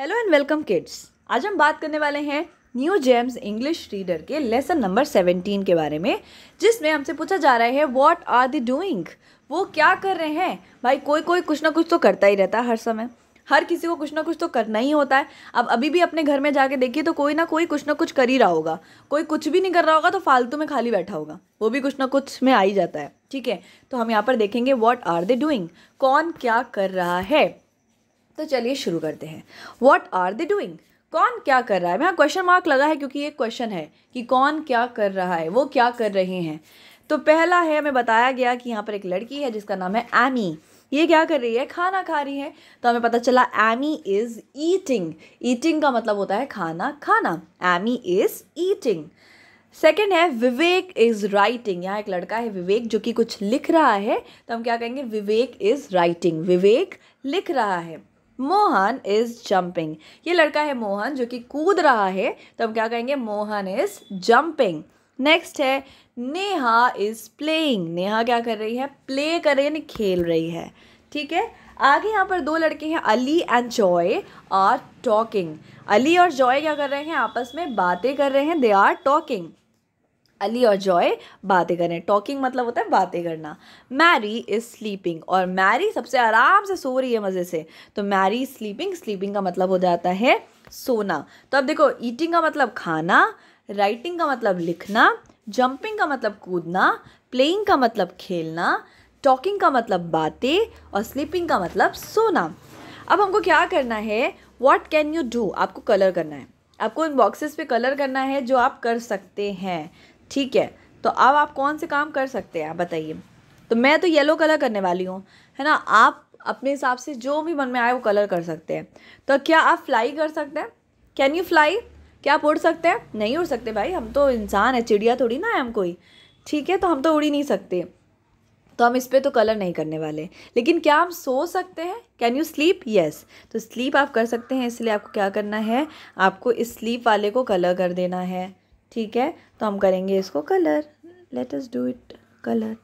hello and welcome kids आज हम बात करने वाले हैं न्यू जेम्स इंग्लिश रीडर के लेसन नंबर सेवेंटीन के बारे में जिसमें हमसे पूछा जा रहा है व्हाट आर द डूइंग वो क्या कर रहे हैं भाई कोई कोई कुछ ना कुछ तो करता ही रहता है हर समय हर किसी को कुछ ना कुछ तो करना ही होता है अब अभी भी अपने घर में जाके देखिए तो कोई ना कोई कुछ ना कुछ कर ही रहा होगा कोई कुछ भी नहीं कर रहा होगा तो फालतू में खाली बैठा होगा वो भी कुछ ना कुछ में आ ही जाता है ठीक है तो हम यहाँ पर देखेंगे वॉट आर दे डूइंग कौन क्या कर रहा है तो चलिए शुरू करते हैं वॉट आर दे डूइंग कौन क्या कर रहा है यहाँ क्वेश्चन मार्क लगा है क्योंकि ये क्वेश्चन है कि कौन क्या कर रहा है वो क्या कर रहे हैं तो पहला है हमें बताया गया कि यहाँ पर एक लड़की है जिसका नाम है एमी ये क्या कर रही है खाना खा रही है तो हमें पता चला एमी इज़ ईटिंग ईटिंग का मतलब होता है खाना खाना एमी इज़ ईटिंग सेकेंड है विवेक इज़ राइटिंग यहाँ एक लड़का है विवेक जो कि कुछ लिख रहा है तो हम क्या कहेंगे विवेक इज़ राइटिंग विवेक लिख रहा है मोहन इज जंपिंग ये लड़का है मोहन जो कि कूद रहा है तो हम क्या कहेंगे मोहन इज जंपिंग नेक्स्ट है नेहा इज प्लेइंग नेहा क्या कर रही है प्ले कर रही है खेल रही है ठीक है आगे यहाँ पर दो लड़के हैं Ali and Joy are talking Ali और जॉय क्या कर रहे हैं आपस में बातें कर रहे हैं दे आर टॉकिंग अली और जॉय बातें करें टॉकिंग मतलब होता है बातें करना मैरी इज़ स्लीपिंग और मैरी सबसे आराम से सो रही है मज़े से तो मैरी स्लीपिंग स्लीपिंग का मतलब हो जाता है सोना तो अब देखो ईटिंग का मतलब खाना राइटिंग का मतलब लिखना जंपिंग का मतलब कूदना प्लेइंग का मतलब खेलना टॉकिंग का मतलब बातें और स्लीपिंग का मतलब सोना अब हमको क्या करना है वॉट कैन यू डू आपको कलर करना है आपको इन बॉक्सेस पे कलर करना है जो आप कर सकते हैं ठीक है तो अब आप कौन से काम कर सकते हैं आप बताइए तो मैं तो येलो कलर करने वाली हूँ है ना आप अपने हिसाब से जो भी मन में आए वो कलर कर सकते हैं तो क्या आप फ्लाई कर सकते हैं कैन यू फ्लाई क्या आप उड़ सकते हैं नहीं उड़ सकते भाई हम तो इंसान है चिड़िया थोड़ी ना है हम कोई ठीक है तो हम तो उड़ ही नहीं सकते तो हम इस पर तो कलर नहीं करने वाले लेकिन क्या हम सो सकते हैं कैन यू स्लीप येस तो स्लीप आप कर सकते हैं इसलिए आपको क्या करना है आपको इस स्लीप वाले को कलर कर देना है ठीक है तो हम करेंगे इसको colour let us do it colour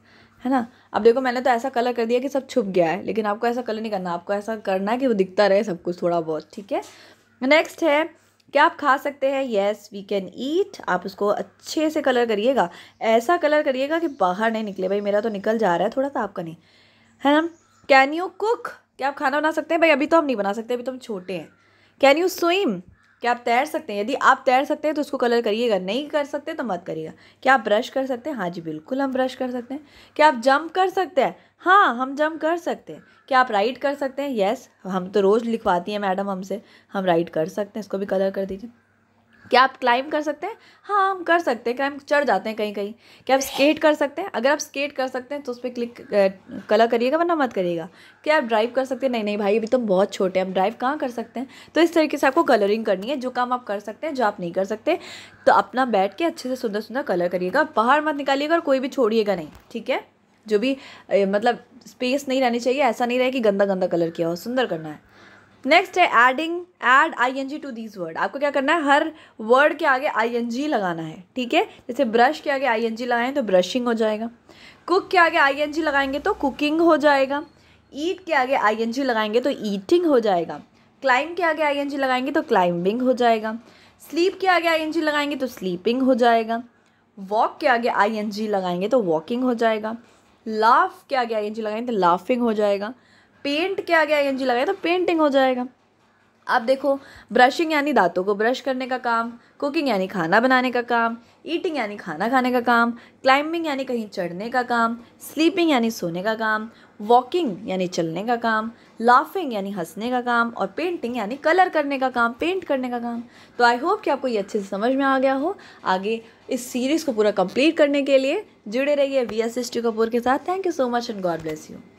है ना अब देखो मैंने तो ऐसा कलर कर दिया कि सब छुप गया है लेकिन आपको ऐसा कलर नहीं करना आपको ऐसा करना है कि वो दिखता रहे सब कुछ थोड़ा बहुत ठीक है नेक्स्ट है क्या आप खा सकते हैं येस वी कैन ईट आप उसको अच्छे से कलर करिएगा ऐसा कलर करिएगा कि बाहर नहीं निकले भाई मेरा तो निकल जा रहा है थोड़ा सा आपका नहीं है ना कैन यू कुक क्या आप खाना बना सकते हैं भाई अभी तो हम नहीं बना सकते अभी तो हम छोटे हैं कैन यू स्विम क्या आप तैर सकते हैं यदि आप तैर सकते हैं तो उसको कलर करिएगा नहीं कर सकते तो मत करिएगा क्या आप ब्रश कर सकते हैं हाँ जी बिल्कुल हम ब्रश कर सकते हैं क्या आप जंप कर सकते हैं हाँ हम जंप कर सकते हैं क्या आप राइट कर सकते हैं यस हम तो रोज़ लिखवाती हैं मैडम हमसे हम राइट कर सकते हैं इसको भी कलर कर दीजिए क्या आप क्लाइंब कर सकते हैं हाँ हम कर सकते हैं हम चढ़ जाते हैं कहीं कहीं क्या आप स्केट कर सकते हैं अगर आप स्केट कर सकते हैं तो उस पर क्लिक कलर करिएगा वरना मत करिएगा क्या आप ड्राइव कर सकते हैं नहीं नहीं भाई अभी तो बहुत छोटे हम ड्राइव कहाँ कर सकते हैं तो इस तरीके से आपको कलरिंग करनी है जो काम आप कर सकते हैं जो आप नहीं कर सकते तो अपना बैठ के अच्छे से सुंदर सुंदर कलर करिएगा बाहर मत निकालिएगा और कोई भी छोड़िएगा नहीं ठीक है जो भी मतलब स्पेस नहीं रहनी चाहिए ऐसा नहीं रहे कि गंदा गंदा कलर किया हो सुंदर करना है नेक्स्ट है adding add I N G to these word आपको क्या करना है हर वर्ड के आगे आई एन जी लगाना है ठीक है जैसे ब्रश के आगे आई एन जी लगाएं तो ब्रशिंग हो जाएगा कुक के आगे आई एन जी लगाएंगे तो कुकिंग हो जाएगा ईट के आगे आई एन जी लगाएंगे तो ईटिंग हो जाएगा क्लाइम के आगे आई एन जी लगाएंगे तो क्लाइंबिंग हो जाएगा स्लीप के आगे आई एन जी लगाएंगे तो स्लीपिंग हो जाएगा वॉक के आगे आई एन जी लगाएंगे तो वॉकिंग हो जाएगा लाफ के आगे आई एन जी लगाएंगे तो लाफिंग हो जाएगा पेंट किया गया एन जी लगाया तो पेंटिंग हो जाएगा आप देखो ब्रशिंग यानी दांतों को ब्रश करने का काम कुकिंग यानी खाना बनाने का काम ईटिंग यानी खाना खाने का काम क्लाइंबिंग यानी कहीं चढ़ने का काम स्लीपिंग यानी सोने का काम वॉकिंग यानी चलने का काम लाफिंग यानी हंसने का काम और पेंटिंग यानी कलर करने का काम पेंट करने का काम तो आई होप कि आपको ये अच्छे से समझ में आ गया हो आगे इस सीरीज़ को पूरा कंप्लीट करने के लिए जुड़े रहिए V S S T Kapoor के साथ thank you so much and God bless you